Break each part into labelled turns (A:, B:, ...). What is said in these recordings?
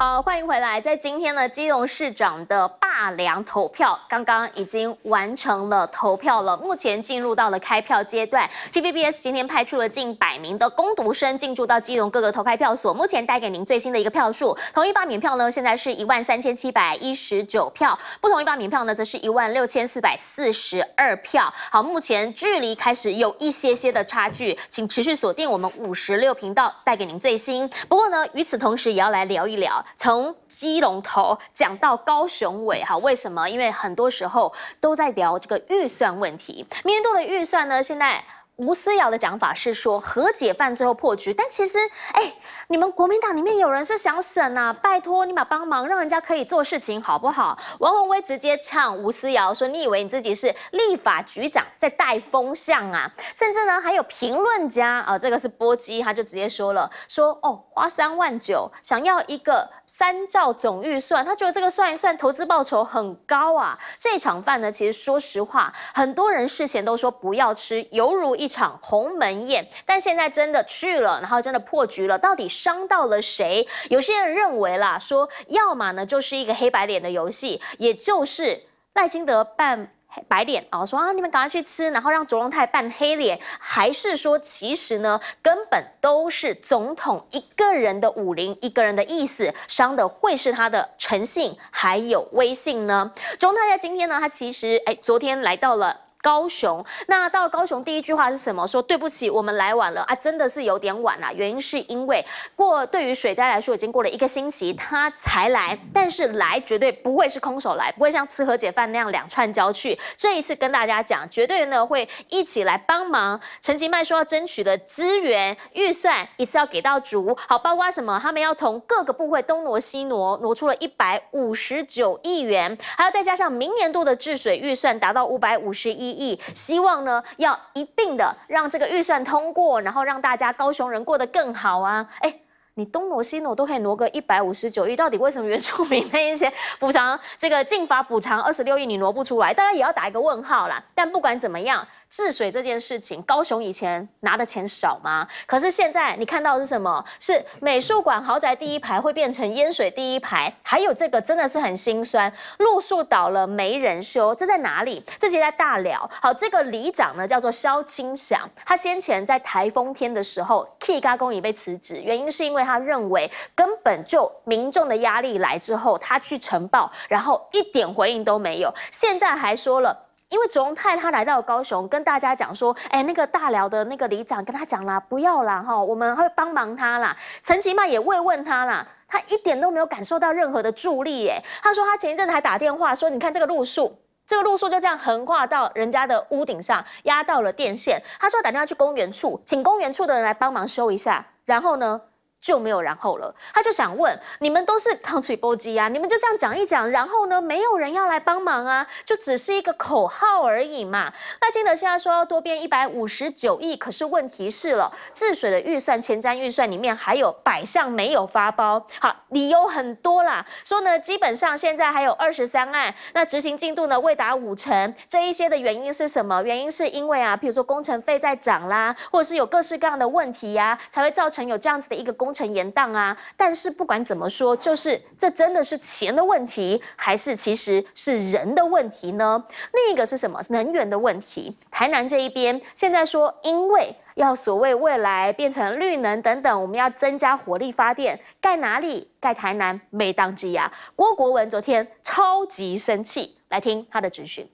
A: 好，欢迎回来。在今天呢，基隆市长的罢良投票刚刚已经完成了投票了，目前进入到了开票阶段。TVBS 今天派出了近百名的攻读生进驻到基隆各个投开票所，目前带给您最新的一个票数，同意罢免票呢现在是一万三千七百一十九票，不同意罢免票呢则是一万六千四百四十二票。好，目前距离开始有一些些的差距，请持续锁定我们五十六频道带给您最新。不过呢，与此同时也要来聊一聊。从基隆头讲到高雄尾，哈，为什么？因为很多时候都在聊这个预算问题。明年的预算呢，现在。吴思瑶的讲法是说和解饭最后破局，但其实哎，你们国民党里面有人是想审呐，拜托你把帮忙，让人家可以做事情好不好？王宏威直接呛吴思瑶说：“你以为你自己是立法局长在带风向啊？”甚至呢，还有评论家啊，这个是波基，他就直接说了说：“哦，花三万九想要一个三兆总预算，他觉得这个算一算投资报酬很高啊。”这场饭呢，其实说实话，很多人事前都说不要吃，犹如一。场鸿门宴，但现在真的去了，然后真的破局了。到底伤到了谁？有些人认为啦，说要么呢就是一个黑白脸的游戏，也就是赖清德扮白脸啊，说啊你们赶快去吃，然后让卓荣泰扮黑脸，还是说其实呢根本都是总统一个人的武林，一个人的意思，伤的会是他的诚信还有威信呢？钟荣泰在今天呢，他其实哎昨天来到了。高雄，那到高雄第一句话是什么？说对不起，我们来晚了啊，真的是有点晚了。原因是因为过对于水灾来说，已经过了一个星期，他才来。但是来绝对不会是空手来，不会像吃和解饭那样两串交去。这一次跟大家讲，绝对呢会一起来帮忙。陈吉迈说要争取的资源预算，一次要给到足好，包括什么？他们要从各个部会东挪西挪，挪出了一百五十九亿元，还要再加上明年度的治水预算达到五百五十亿。亿希望呢，要一定的让这个预算通过，然后让大家高雄人过得更好啊！哎，你东挪西挪都可以挪个一百五十九亿，到底为什么原住民那一些补偿这个进法补偿二十六亿你挪不出来？大家也要打一个问号啦。但不管怎么样。治水这件事情，高雄以前拿的钱少吗？可是现在你看到是什么？是美术馆豪宅第一排会变成淹水第一排，还有这个真的是很心酸，路树倒了没人修，这在哪里？这些在大寮。好，这个里长呢叫做萧清祥，他先前在台风天的时候，K 嘎公已被辞职，原因是因为他认为根本就民众的压力来之后，他去呈报，然后一点回应都没有，现在还说了。因为祖龙泰他来到高雄，跟大家讲说，哎，那个大寮的那个里长跟他讲啦，不要啦，哈，我们会帮忙他啦。陈其迈也慰问他啦，他一点都没有感受到任何的助力耶。他说他前一阵子还打电话说，你看这个路树，这个路树就这样横跨到人家的屋顶上，压到了电线。他说打电话去公园处，请公园处的人来帮忙修一下。然后呢？就没有然后了，他就想问你们都是 c o u n t r y b o r 啊，你们就这样讲一讲，然后呢，没有人要来帮忙啊，就只是一个口号而已嘛。那金德现在说要多编一百五十九亿，可是问题是了，治水的预算前瞻预算里面还有百项没有发包，好理由很多啦，说呢，基本上现在还有二十三案，那执行进度呢未达五成，这一些的原因是什么？原因是因为啊，譬如说工程费在涨啦，或者是有各式各样的问题呀，才会造成有这样子的一个工程。成延宕啊，但是不管怎么说，就是这真的是钱的问题，还是其实是人的问题呢？另一个是什么？能源的问题。台南这一边现在说，因为要所谓未来变成绿能等等，我们要增加火力发电，盖哪里？盖台南？每当机啊，郭国文昨天超级生气，来听他的质讯。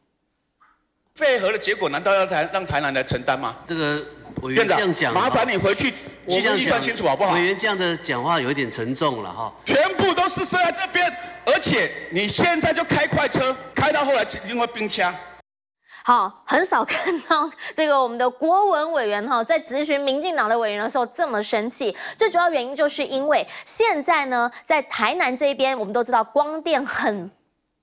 B: 废核的结果，难道要台让台南来承担吗？这个。院长，麻烦你回去计算清楚好不好？委员
C: 这样的讲话有一点沉重了哈。
B: 全部都是设在这边，而且你现在就开快车，开到后来因为冰枪。
A: 好，很少看到这个我们的国文委员哈，在咨询民进党的委员的时候这么生气。最主要原因就是因为现在呢，在台南这边，我们都知道光电很。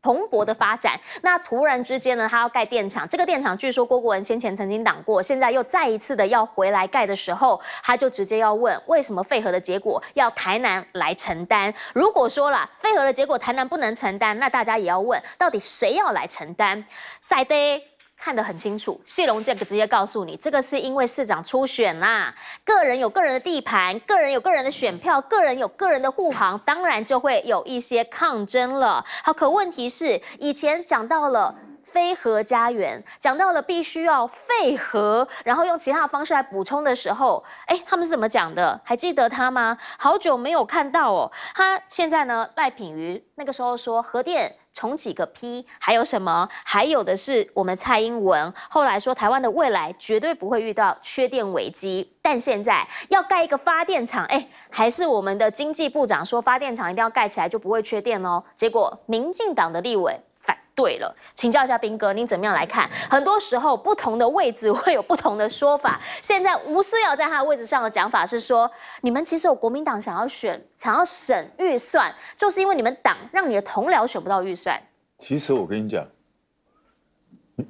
A: 蓬勃的发展，那突然之间呢，他要盖电厂，这个电厂据说郭国文先前曾经挡过，现在又再一次的要回来盖的时候，他就直接要问，为什么废核的结果要台南来承担？如果说了废核的结果台南不能承担，那大家也要问，到底谁要来承担？再得。看得很清楚，谢龙健直接告诉你，这个是因为市长初选啦，个人有个人的地盘，个人有个人的选票，个人有个人的护航，当然就会有一些抗争了。好，可问题是，以前讲到了非核家园，讲到了必须要废核，然后用其他的方式来补充的时候，哎，他们是怎么讲的？还记得他吗？好久没有看到哦。他现在呢，赖品瑜那个时候说核电。从几个 P，还有什么？还有的是我们蔡英文后来说，台湾的未来绝对不会遇到缺电危机。但现在要盖一个发电厂，哎，还是我们的经济部长说发电厂一定要盖起来，就不会缺电哦。结果民进党的立委。对了，请教一下兵哥，您怎么样来看？很多时候不同的位置会有不同的说法。现在吴思瑶在他的位置上的讲法是说，你们其实有国民党想要选、想要省预算，就是因为你们党让你的同僚选不到预算。
C: 其实我跟你讲，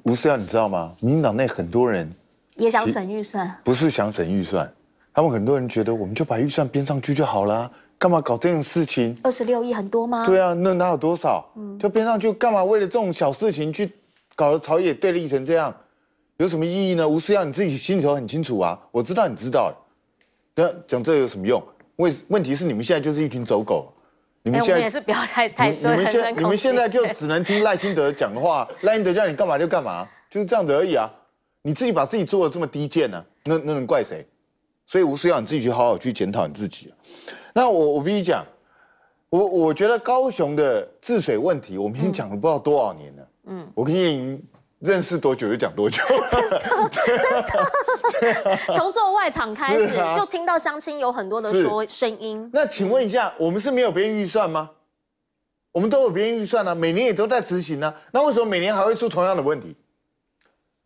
C: 吴思瑶，你知道吗？民党内很多人
A: 也想省预算，
C: 不是想省预算，他们很多人觉得我们就把预算编上去就好了。干嘛搞这种事情？
A: 二十六亿很多吗？对
C: 啊，那哪有多少？嗯，就边上就干嘛为了这种小事情去搞得朝野对立成这样，有什么意义呢？吴思耀你自己心里头很清楚啊，我知道你知道，那讲这有什么用？问问题是你们现在就是一群走狗，
A: 你们现在也是不要太你们现你们现在就只
C: 能听赖清德讲话，赖清德叫你干嘛就干嘛，就是这样子而已啊。你自己把自己做的这么低贱呢，那那能怪谁？所以吴思耀你自己去好好去检讨你自己。那我我必须讲，我我觉得高雄的治水问题，我们已经讲了不知道多少年了。嗯，我跟叶莹认识多久就讲多久，真 的真的。
A: 从做外场开始，就听到相亲有很多的说声音。那请
C: 问一下，我们是没有编预算吗？我们都有编预算啊，每年也都在执行啊。那为什么每年还会出同样的问题？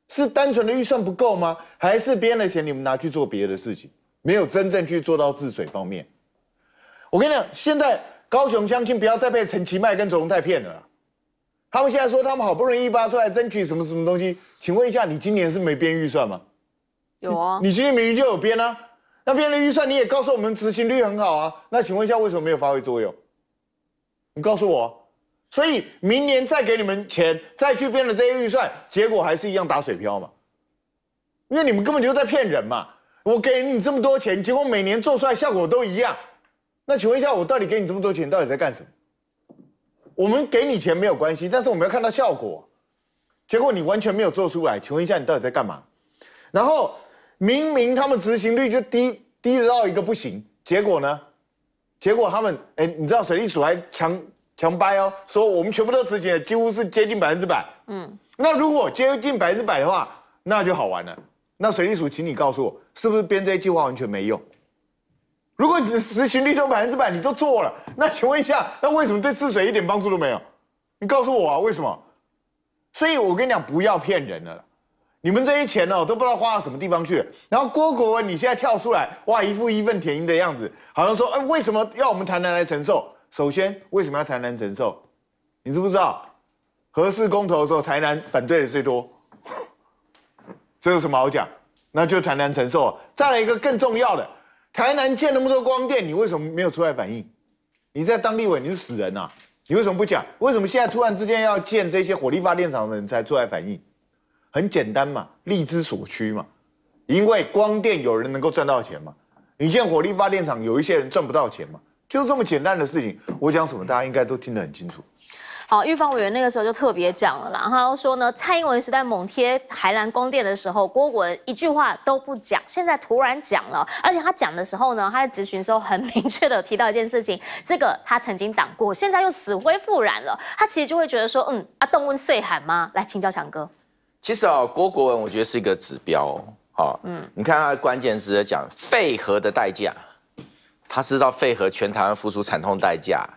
C: 是单纯的预算不够吗？还是编了钱你们拿去做别的事情，没有真正去做到治水方面？我跟你讲，现在高雄乡亲不要再被陈其迈跟卓荣泰骗了。他们现在说他们好不容易拨出来争取什么什么东西，请问一下，你今年是没编预算吗？有啊，你今年明明就有编啊。那编的预算你也告诉我们执行率很好啊。那请问一下，为什么没有发挥作用？你告诉我。所以明年再给你们钱，再去编了这些预算，结果还是一样打水漂嘛？因为你们根本就在骗人嘛。我给你这么多钱，结果每年做出来效果都一样。那请问一下，我到底给你这么多钱，到底在干什么？我们给你钱没有关系，但是我们要看到效果。结果你完全没有做出来。请问一下，你到底在干嘛？然后明明他们执行率就低低到一个不行，结果呢？结果他们哎，你知道水利署还强强掰哦，说我们全部都执行了，几乎是接近百分之百。嗯，那如果接近百分之百的话，那就好玩了。那水利署，请你告诉我，是不是编这些计划完全没用？如果你的实行率都百分之百，你都做了，那请问一下，那为什么对治水一点帮助都没有？你告诉我啊，为什么？所以，我跟你讲，不要骗人了，你们这些钱哦，都不知道花到什么地方去了。然后，郭国文，你现在跳出来，哇，一副义愤填膺的样子，好像说，哎，为什么要我们台南来承受？首先，为什么要台南承受？你知不知道，合适公投的时候，台南反对的最多，这有什么好讲？那就台南承受。再来一个更重要的。台南建那么多光电，你为什么没有出来反应？你在当地委你是死人呐，你为什么不讲？为什么现在突然之间要建这些火力发电厂的人才出来反应？很简单嘛，力之所趋嘛。因为光电有人能够赚到钱嘛，你建火力发电厂有一些人赚不到钱嘛，就是这么简单的事情。我讲什么大家应该都听得很清楚。
A: 好，预防委员那个时候就特别讲了啦，然后说呢，蔡英文时代猛贴海南宫殿的时候，郭文一句话都不讲，现在突然讲了，而且他讲的时候呢，他在咨询时候很明确的提到一件事情，这个他曾经挡过，现在又死灰复燃了，他其实就会觉得说，嗯，阿动问岁寒吗？来请教强哥。
B: 其实啊，郭国文我觉得是一个指标，哦，嗯，你看他的关键字的讲废核的代价，他知道废核全台湾付出惨痛代价。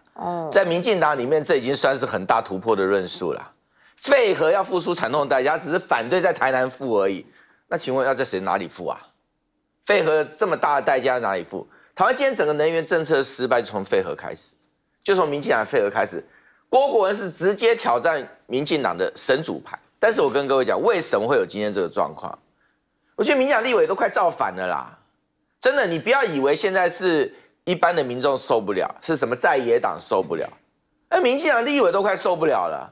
B: 在民进党里面，这已经算是很大突破的论述了。废核要付出惨痛代价，只是反对在台南付而已。那请问要在谁哪里付啊？废核这么大的代价哪里付？台湾今天整个能源政策失败，从废核开始，就从民进党废核开始。郭国文是直接挑战民进党的神主牌。但是我跟各位讲，为什么会有今天这个状况？我觉得民进党立委都快造反了啦！真的，你不要以为现在是。一般的民众受不了，是什么在野党受不了？那民进党立委都快受不了了，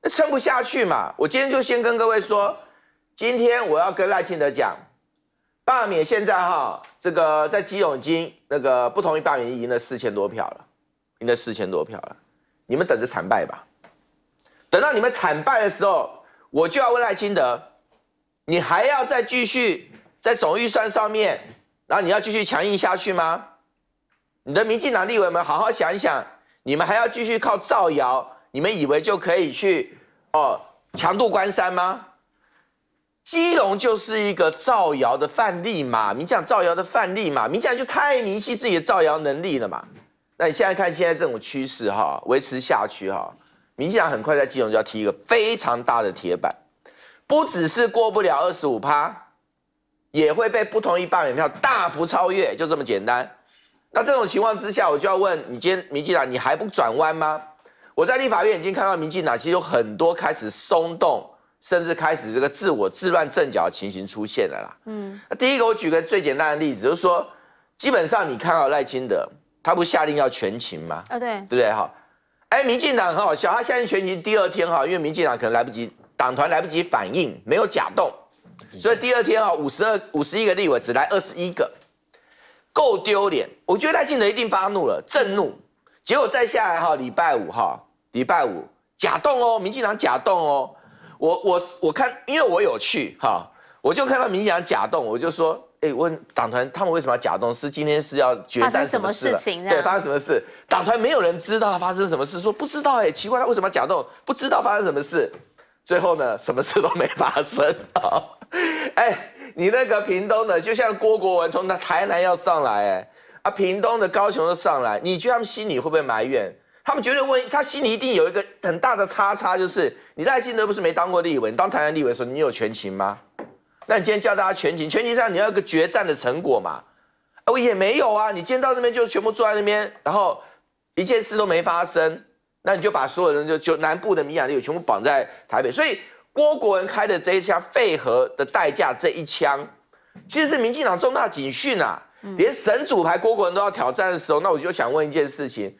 B: 那撑不下去嘛？我今天就先跟各位说，今天我要跟赖清德讲，罢免现在哈，这个在基隆金那个不同意罢免，赢了四千多票了，赢了四千多票了，你们等着惨败吧。等到你们惨败的时候，我就要问赖清德，你还要再继续在总预算上面，然后你要继续强硬下去吗？你的民进党立委们，好好想一想，你们还要继续靠造谣，你们以为就可以去哦强渡关山吗？基隆就是一个造谣的范例嘛，民进党造谣的范例嘛，民进党就太迷信自己的造谣能力了嘛。那你现在看现在这种趋势哈，维持下去哈，民进党很快在基隆就要踢一个非常大的铁板，不只是过不了二十五趴，也会被不同意罢免票大幅超越，就这么简单。那这种情况之下，我就要问你，今天民进党你还不转弯吗？我在立法院已经看到民进党其实有很多开始松动，甚至开始这个自我自乱阵脚情形出现了啦。嗯，第一个我举个最简单的例子，就是说，基本上你看到赖清德他不下令要全勤吗？啊，对，对不对哈？哎，民进党很好笑，他下令全勤第二天哈，因为民进党可能来不及党团来不及反应，没有假动，所以第二天哈，五十二、五十一个立委只来二十一个。够丢脸，我觉得蔡英德一定发怒了，震怒。结果再下来哈，礼拜五哈，礼拜五假动哦，民进党假动哦。我我我看，因为我有去哈，我就看到民进党假动，我就说，哎，问党团他们为什么要假动？是今天是要决战什么事？情？对，发生什么事？党团没有人知道发生什么事，说不知道哎，奇怪他为什么要假动？不知道发生什么事。最后呢，什么事都没发生啊，哎。你那个屏东的，就像郭国文从那台南要上来，哎，啊，屏东的高雄的上来，你觉得他们心里会不会埋怨？他们绝对问，他心里一定有一个很大的叉叉，就是你在清德不是没当过立委，当台南立委的时候你有全勤吗？那你今天叫大家全勤，全勤上你要一个决战的成果嘛？啊，我也没有啊，你今天到那边就全部坐在那边，然后一件事都没发生，那你就把所有人就就南部的民利力全部绑在台北，所以。郭国文开的这一枪废核的代价，这一枪其实是民进党重大警讯啊！连神主牌郭国人都要挑战的时候，那我就想问一件事情：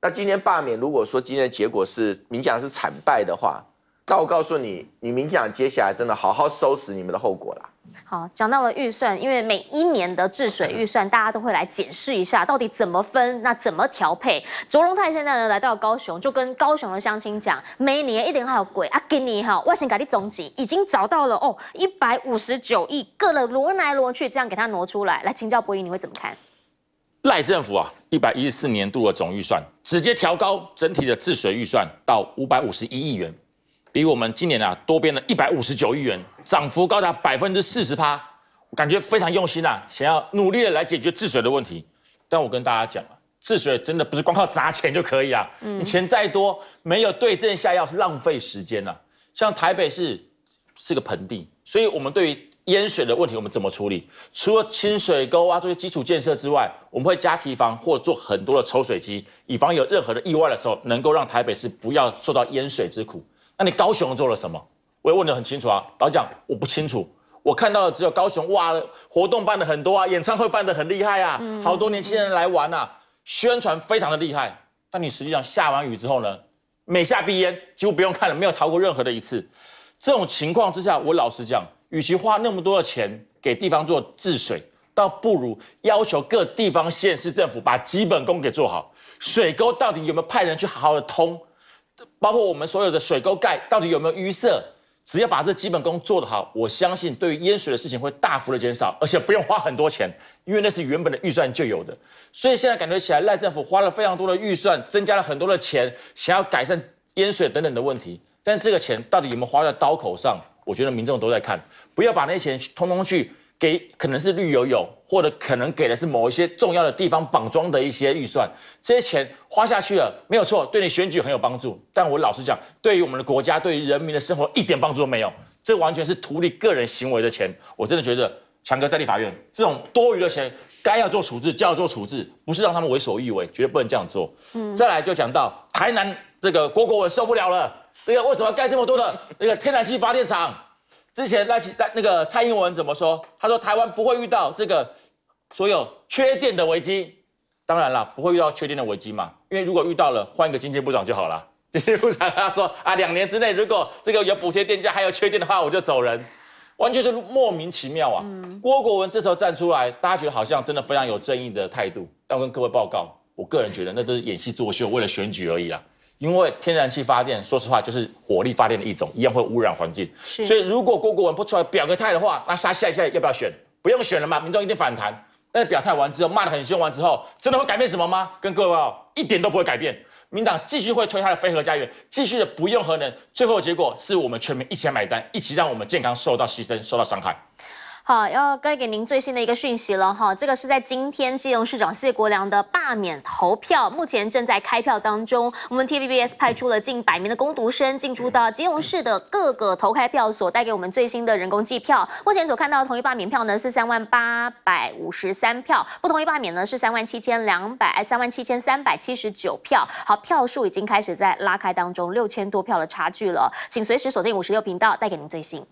B: 那今天罢免，如果说今天的结果是民进党是惨败的话，那我告诉你，你民进党接下来真的好好收拾你们的后果啦！
A: 好，讲到了预算，因为每一年的治水预算，大家都会来检视一下，到底怎么分，那怎么调配。卓龙泰现在呢，来到高雄，就跟高雄的乡亲讲，每年一定还有鬼啊，给你哈，我先给你总结，已经找到了哦，一百五十九亿，各了挪来挪去，这样给他挪出来。来，请教博弈，你会怎么看？
D: 赖政府啊，一百一十四年度的总预算，直接调高整体的治水预算到五百五十一亿元。比我们今年啊多编了一百五十九亿元，涨幅高达百分之四十趴，感觉非常用心啊，想要努力的来解决治水的问题。但我跟大家讲啊，治水真的不是光靠砸钱就可以啊，你钱再多没有对症下药是浪费时间呐。像台北市是个盆地，所以我们对于淹水的问题，我们怎么处理？除了清水沟啊这些基础建设之外，我们会加堤防或做很多的抽水机，以防有任何的意外的时候，能够让台北市不要受到淹水之苦。那你高雄做了什么？我也问得很清楚啊。老蒋，我不清楚，我看到的只有高雄，哇，活动办的很多啊，演唱会办的很厉害啊，好多年轻人来玩啊，宣传非常的厉害。但你实际上下完雨之后呢，每下必淹，几乎不用看了，没有逃过任何的一次。这种情况之下，我老实讲，与其花那么多的钱给地方做治水，倒不如要求各地方县市政府把基本功给做好，水沟到底有没有派人去好好的通？包括我们所有的水沟盖到底有没有淤塞，只要把这基本功做得好，我相信对于淹水的事情会大幅的减少，而且不用花很多钱，因为那是原本的预算就有的。所以现在感觉起来赖政府花了非常多的预算，增加了很多的钱，想要改善淹水等等的问题，但这个钱到底有没有花在刀口上，我觉得民众都在看，不要把那些钱通通去。给可能是绿油油，或者可能给的是某一些重要的地方绑桩的一些预算，这些钱花下去了没有错，对你选举很有帮助。但我老实讲，对于我们的国家，对于人民的生活一点帮助都没有，这完全是图利个人行为的钱。我真的觉得强哥代理法院这种多余的钱，该要做处置就要做处置，不是让他们为所欲为，绝对不能这样做。嗯，再来就讲到台南这个国光，我受不了了。这个为什么盖这么多的那个天然气发电厂？之前那奇、那个蔡英文怎么说？他说台湾不会遇到这个所有缺电的危机。当然了，不会遇到缺电的危机嘛？因为如果遇到了，换一个经济部长就好了。经济部长他说啊，两年之内如果这个有补贴电价还有缺电的话，我就走人。完全是莫名其妙啊！郭国文这时候站出来，大家觉得好像真的非常有正义的态度。但我跟各位报告，我个人觉得那都是演戏作秀，为了选举而已啦。因为天然气发电，说实话就是火力发电的一种，一样会污染环境。所以如果郭国文不出来表个态的话，那下下现要不要选？不用选了嘛，民众一定反弹。但是表态完之后，骂得很凶完之后，真的会改变什么吗？跟各位哦，一点都不会改变。民党继续会推他的非核家园，继续的不用核能，最后结果是我们全民一起买单，一起让我们健康受到牺牲、受到伤害。
A: 好，要该给您最新的一个讯息了哈，这个是在今天基隆市长谢国良的罢免投票，目前正在开票当中。我们 TVBS 派出了近百名的工读生进驻到基隆市的各个投开票所，带给我们最新的人工计票。目前所看到同意罢免票呢是三万八百五十三票，不同意罢免呢是三万七千两百三万七千三百七十九票。好，票数已经开始在拉开当中，六千多票的差距了，请随时锁定五十六频道，带给您最新。